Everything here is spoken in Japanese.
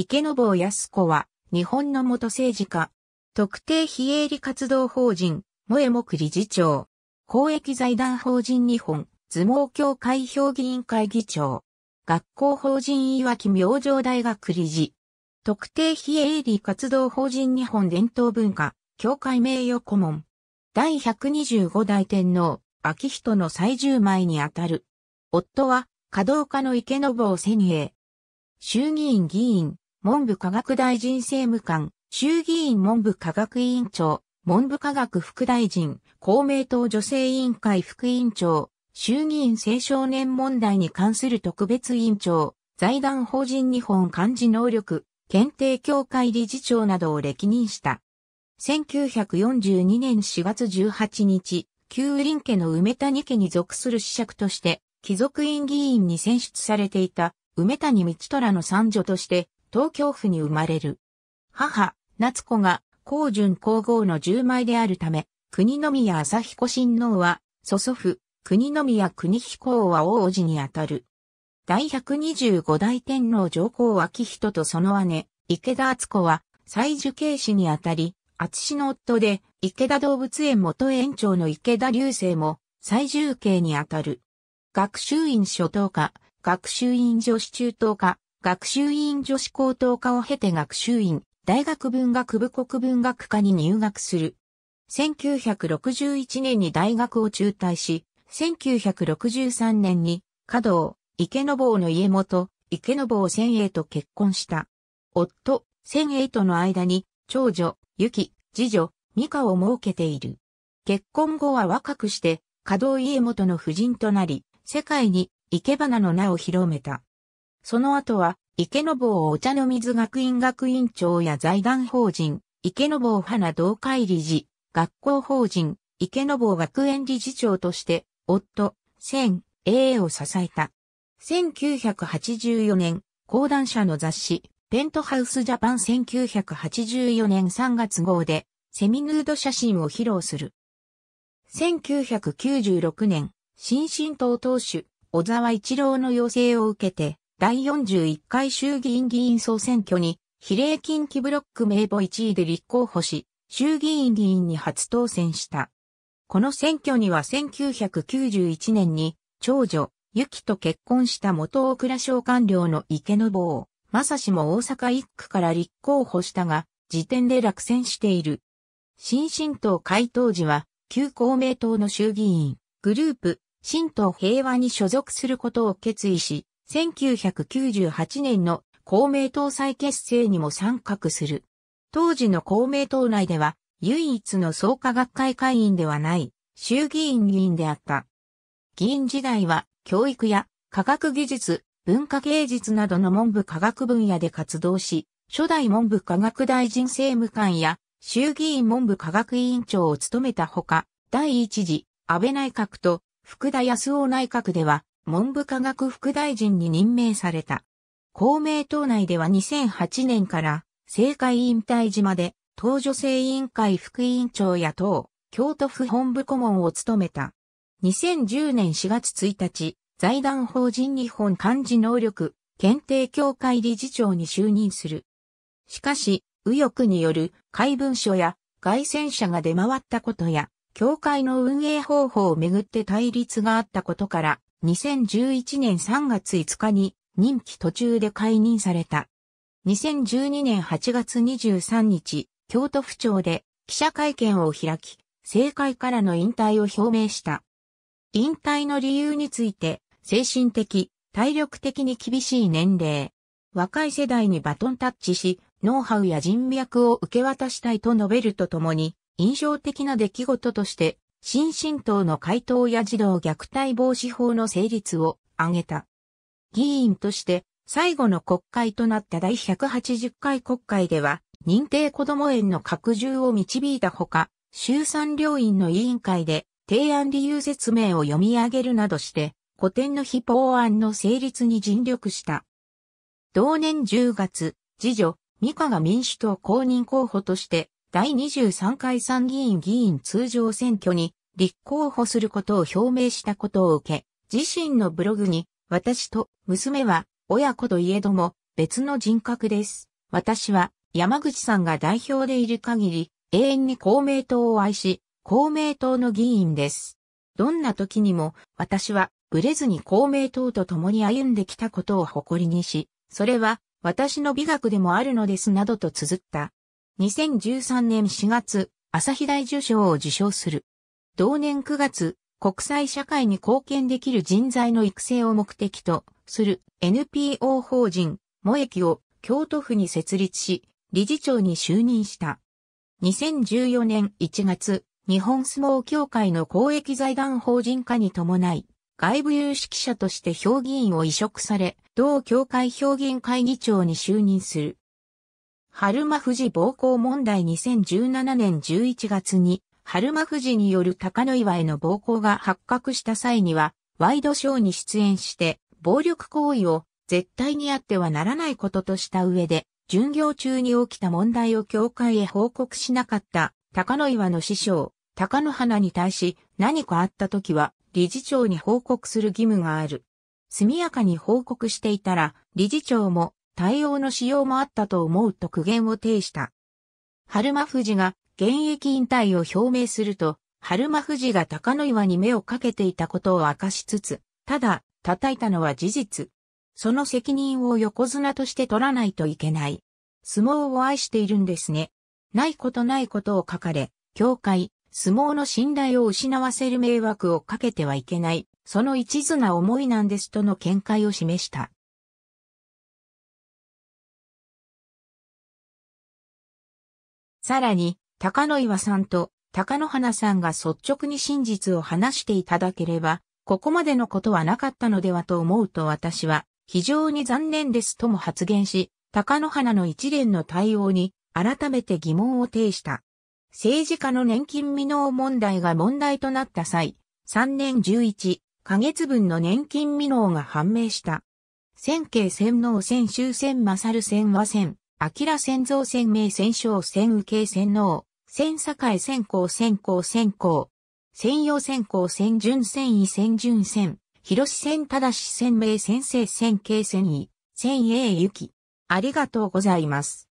池坊康子は、日本の元政治家、特定非営利活動法人、萌え木理事長、公益財団法人日本、相撲協会評議員会議長、学校法人いわき明星大学理事、特定非営利活動法人日本伝統文化、協会名誉顧問、第125代天皇、秋人の最重枚にあたる。夫は、稼働家の池坊セニエ。衆議院議員、文部科学大臣政務官、衆議院文部科学委員長、文部科学副大臣、公明党女性委員会副委員長、衆議院青少年問題に関する特別委員長、財団法人日本漢字能力、検定協会理事長などを歴任した。1942年4月18日、旧林家の梅谷家に属する子爵として、貴族院議員に選出されていた梅谷道虎の三女として、東京府に生まれる。母、夏子が、高順皇后の十枚であるため、国宮朝彦親王は、祖祖父、国宮国彦王は王子にあたる。第125代天皇上皇昭仁とその姉、池田敦子は、最受刑士にあたり、厚志の夫で、池田動物園元園長の池田流星も、最重刑にあたる。学習院初等科、学習院女子中等科、学習院女子高等科を経て学習院、大学文学部国文学科に入学する。1961年に大学を中退し、1963年に、加藤、池坊の家元、池坊千栄と結婚した。夫、千栄との間に、長女、ゆき、次女、美香を設けている。結婚後は若くして、加藤家元の夫人となり、世界に、生け花の名を広めた。その後は、池坊お茶の水学院学院長や財団法人、池坊花同会理事、学校法人、池坊学園理事長として、夫、千、A を支えた。1984年、講談社の雑誌、ペントハウスジャパン1984年3月号で、セミヌード写真を披露する。1996年、新進党党首、小沢一郎の要請を受けて、第41回衆議院議員総選挙に、比例近畿ブロック名簿1位で立候補し、衆議院議員に初当選した。この選挙には1991年に、長女、ゆきと結婚した元大倉省官僚の池坊、正氏も大阪一区から立候補したが、時点で落選している。新進党回答時は、旧公明党の衆議院、グループ、新党平和に所属することを決意し、1998年の公明党再結成にも参画する。当時の公明党内では唯一の創価学会会員ではない衆議院議員であった。議員時代は教育や科学技術、文化芸術などの文部科学分野で活動し、初代文部科学大臣政務官や衆議院文部科学委員長を務めたほか、第一次安倍内閣と福田康夫内閣では文部科学副大臣に任命された。公明党内では2008年から政界引退時まで党女性委員会副委員長や党京都府本部顧問を務めた。2010年4月1日、財団法人日本漢字能力検定協会理事長に就任する。しかし、右翼による怪文書や外戦者が出回ったことや、協会の運営方法をめぐって対立があったことから、2011年3月5日に任期途中で解任された。2012年8月23日、京都府庁で記者会見を開き、政界からの引退を表明した。引退の理由について、精神的、体力的に厳しい年齢、若い世代にバトンタッチし、ノウハウや人脈を受け渡したいと述べるとともに、印象的な出来事として、新進党の回答や児童虐待防止法の成立を挙げた。議員として最後の国会となった第180回国会では、認定子ども園の拡充を導いたほか、衆参両院の委員会で提案理由説明を読み上げるなどして、古典の非法案の成立に尽力した。同年10月、次女、美香が民主党公認候補として第23回参議院議員通常選挙に立候補することを表明したことを受け、自身のブログに、私と娘は親子といえども別の人格です。私は山口さんが代表でいる限り永遠に公明党を愛し、公明党の議員です。どんな時にも私はブレずに公明党と共に歩んできたことを誇りにし、それは私の美学でもあるのですなどと綴った2013年4月、朝日大受賞を受賞する。同年9月、国際社会に貢献できる人材の育成を目的とする NPO 法人、萌駅を京都府に設立し、理事長に就任した。2014年1月、日本相撲協会の公益財団法人化に伴い、外部有識者として評議員を移植され、同協会評議員会議長に就任する。春間富士暴行問題2017年11月に、春間富士による高野岩への暴行が発覚した際には、ワイドショーに出演して、暴力行為を絶対にあってはならないこととした上で、巡業中に起きた問題を教会へ報告しなかった高野岩の師匠、高野花に対し何かあった時は理事長に報告する義務がある。速やかに報告していたら理事長も対応の仕様もあったと思うと苦言を呈した。春馬富士が現役引退を表明すると、春馬富士が高野岩に目をかけていたことを明かしつつ、ただ、叩いたのは事実。その責任を横綱として取らないといけない。相撲を愛しているんですね。ないことないことを書かれ、協会、相撲の信頼を失わせる迷惑をかけてはいけない、その一途な思いなんですとの見解を示した。さらに、高野岩さんと高野花さんが率直に真実を話していただければ、ここまでのことはなかったのではと思うと私は、非常に残念ですとも発言し、高野花の一連の対応に改めて疑問を呈した。政治家の年金未納問題が問題となった際、3年11ヶ月分の年金未納が判明した。千慶千能千秋千勝千和千明戦造戦名戦勝戦受け戦能、戦栄戦功戦功戦功、戦用戦功戦順戦意戦順戦、広戦正し戦名戦成戦慶戦意、戦英行き。ありがとうございます。